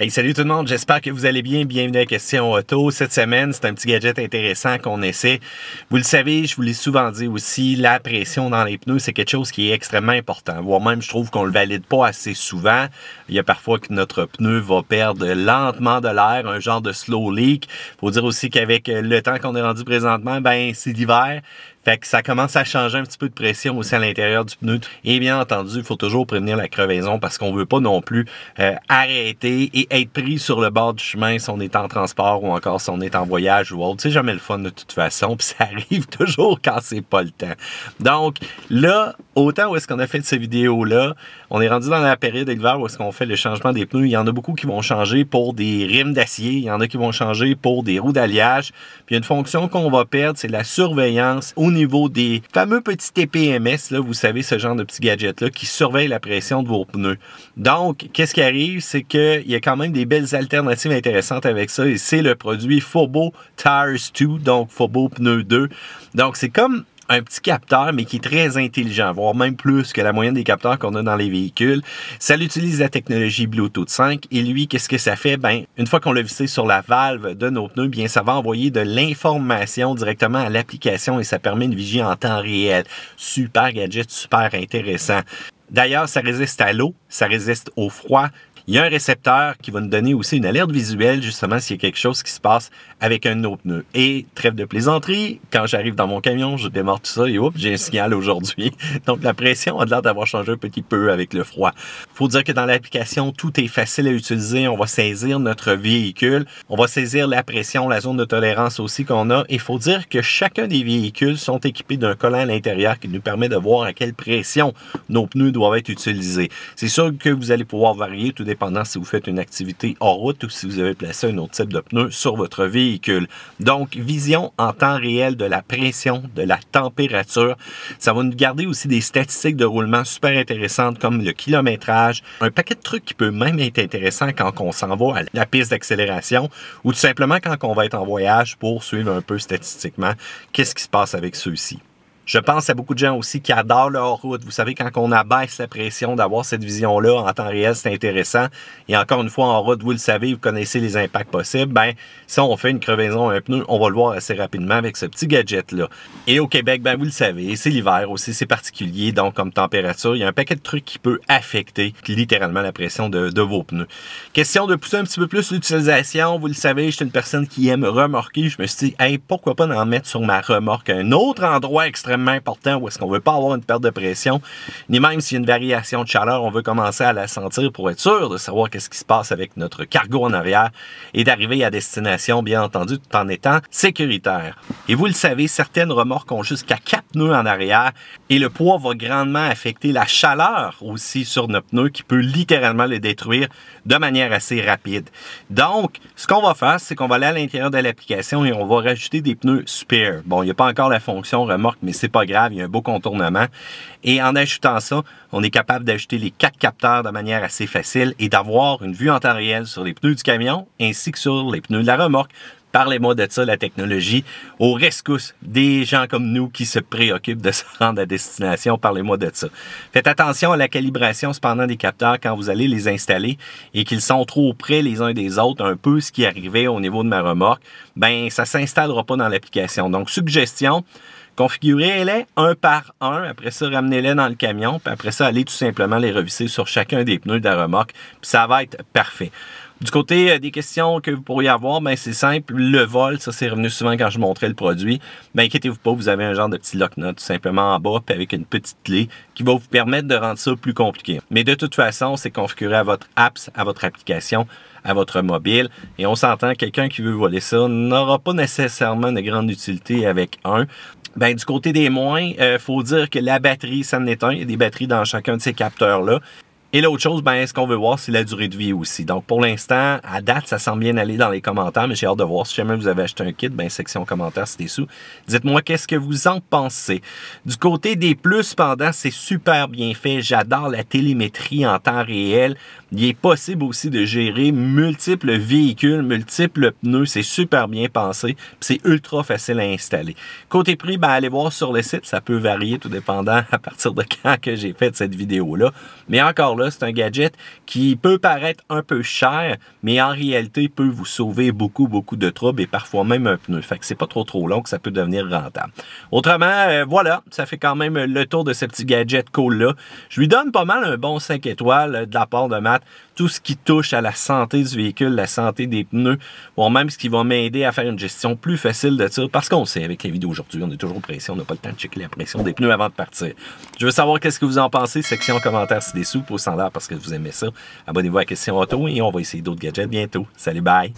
Hey, salut tout le monde, j'espère que vous allez bien. Bienvenue à Question Auto. Cette semaine, c'est un petit gadget intéressant qu'on essaie. Vous le savez, je vous l'ai souvent dit aussi, la pression dans les pneus, c'est quelque chose qui est extrêmement important. Voire même, je trouve qu'on le valide pas assez souvent. Il y a parfois que notre pneu va perdre lentement de l'air, un genre de slow leak. Faut dire aussi qu'avec le temps qu'on est rendu présentement, ben c'est l'hiver. Fait que ça commence à changer un petit peu de pression aussi à l'intérieur du pneu. Et bien entendu, il faut toujours prévenir la crevaison parce qu'on veut pas non plus euh, arrêter et être pris sur le bord du chemin si on est en transport ou encore si on est en voyage ou autre. C'est jamais le fun de toute façon. Puis ça arrive toujours quand c'est pas le temps. Donc là, autant où est-ce qu'on a fait de ces vidéos-là, on est rendu dans la période d'hiver où est-ce qu'on fait le changement des pneus. Il y en a beaucoup qui vont changer pour des rimes d'acier, il y en a qui vont changer pour des roues d'alliage. Puis une fonction qu'on va perdre, c'est la surveillance au niveau des fameux petits TPMS, là, vous savez, ce genre de petits gadgets-là qui surveillent la pression de vos pneus. Donc, qu'est-ce qui arrive, c'est qu'il y a quand même des belles alternatives intéressantes avec ça et c'est le produit Fobo Tires 2, donc Fobo Pneu 2. Donc, c'est comme un petit capteur, mais qui est très intelligent, voire même plus que la moyenne des capteurs qu'on a dans les véhicules. Ça utilise la technologie Bluetooth 5 et lui, qu'est-ce que ça fait? Ben, une fois qu'on l'a vissé sur la valve de nos pneus, bien, ça va envoyer de l'information directement à l'application et ça permet une vigie en temps réel. Super gadget, super intéressant. D'ailleurs, ça résiste à l'eau, ça résiste au froid, il y a un récepteur qui va nous donner aussi une alerte visuelle, justement, s'il y a quelque chose qui se passe avec un de nos pneus. Et trêve de plaisanterie, quand j'arrive dans mon camion, je démarre tout ça et oups, j'ai un signal aujourd'hui. Donc la pression a l'air d'avoir changé un petit peu avec le froid. Il Faut dire que dans l'application, tout est facile à utiliser. On va saisir notre véhicule, on va saisir la pression, la zone de tolérance aussi qu'on a. Et faut dire que chacun des véhicules sont équipés d'un collant à l'intérieur qui nous permet de voir à quelle pression nos pneus doivent être utilisés. C'est sûr que vous allez pouvoir varier tout dépend pendant si vous faites une activité hors route ou si vous avez placé un autre type de pneu sur votre véhicule. Donc, vision en temps réel de la pression, de la température. Ça va nous garder aussi des statistiques de roulement super intéressantes comme le kilométrage, un paquet de trucs qui peut même être intéressant quand on s'en va à la piste d'accélération ou tout simplement quand on va être en voyage pour suivre un peu statistiquement qu'est-ce qui se passe avec ceux-ci. Je pense à beaucoup de gens aussi qui adorent le hors-route. Vous savez, quand on abaisse la pression d'avoir cette vision-là en temps réel, c'est intéressant. Et encore une fois, en route, vous le savez, vous connaissez les impacts possibles. Ben, si on fait une crevaison à un pneu, on va le voir assez rapidement avec ce petit gadget-là. Et au Québec, ben, vous le savez, c'est l'hiver aussi, c'est particulier. Donc, comme température, il y a un paquet de trucs qui peut affecter littéralement la pression de, vos pneus. Question de pousser un petit peu plus l'utilisation. Vous le savez, je suis une personne qui aime remorquer. Je me suis dit, pourquoi pas en mettre sur ma remorque un autre endroit extrêmement important où est-ce qu'on ne veut pas avoir une perte de pression, ni même s'il y a une variation de chaleur, on veut commencer à la sentir pour être sûr de savoir qu'est-ce qui se passe avec notre cargo en arrière et d'arriver à destination, bien entendu, tout en étant sécuritaire. Et vous le savez, certaines remorques ont jusqu'à 4 pneus en arrière et le poids va grandement affecter la chaleur aussi sur nos pneus qui peut littéralement le détruire de manière assez rapide. Donc, ce qu'on va faire, c'est qu'on va aller à l'intérieur de l'application et on va rajouter des pneus spare. Bon, il n'y a pas encore la fonction remorque, mais c'est pas grave, il y a un beau contournement. Et en ajoutant ça, on est capable d'ajouter les quatre capteurs de manière assez facile et d'avoir une vue en temps réel sur les pneus du camion ainsi que sur les pneus de la remorque. Parlez-moi de ça, la technologie, au rescousse des gens comme nous qui se préoccupent de se rendre à destination. Parlez-moi de ça. Faites attention à la calibration cependant des capteurs quand vous allez les installer et qu'ils sont trop près les uns des autres, un peu ce qui arrivait au niveau de ma remorque, ben ça s'installera pas dans l'application. Donc suggestion, Configurez-les un par un. Après ça, ramenez-les dans le camion. Puis après ça, allez tout simplement les revisser sur chacun des pneus de la remorque. Puis ça va être parfait. Du côté euh, des questions que vous pourriez avoir, ben c'est simple. Le vol, ça c'est revenu souvent quand je montrais le produit. Ben inquiétez-vous pas, vous avez un genre de petit lock tout simplement en bas, puis avec une petite clé qui va vous permettre de rendre ça plus compliqué. Mais de toute façon, c'est configuré à votre apps, à votre application, à votre mobile. Et on s'entend, quelqu'un qui veut voler ça n'aura pas nécessairement de grande utilité avec un. Ben, du côté des moins, il euh, faut dire que la batterie, ça en un. Il y a des batteries dans chacun de ces capteurs-là. Et l'autre chose, ben, ce qu'on veut voir, c'est la durée de vie aussi. Donc, pour l'instant, à date, ça semble bien aller dans les commentaires, mais j'ai hâte de voir. Si jamais vous avez acheté un kit, ben, section commentaires, c'était sous. Dites-moi qu'est-ce que vous en pensez. Du côté des plus, pendant, c'est super bien fait. J'adore la télémétrie en temps réel. Il est possible aussi de gérer multiples véhicules, multiples pneus. C'est super bien pensé. C'est ultra facile à installer. Côté prix, ben, allez voir sur le site. Ça peut varier tout dépendant à partir de quand que j'ai fait cette vidéo-là. Mais encore là, c'est un gadget qui peut paraître un peu cher, mais en réalité peut vous sauver beaucoup, beaucoup de troubles et parfois même un pneu. Fait que c'est pas trop trop long que ça peut devenir rentable. Autrement, euh, voilà, ça fait quand même le tour de ce petit gadget cool-là. Je lui donne pas mal un bon 5 étoiles euh, de la part de Matt tout ce qui touche à la santé du véhicule, la santé des pneus, Ou même ce qui va m'aider à faire une gestion plus facile de ça, parce qu'on sait avec les vidéos aujourd'hui, on est toujours pressé, on n'a pas le temps de checker la pression des pneus avant de partir. Je veux savoir qu'est-ce que vous en pensez, section commentaires si des sous, pouce en l'air parce que vous aimez ça, abonnez-vous à Question Auto et on va essayer d'autres gadgets bientôt. Salut, bye!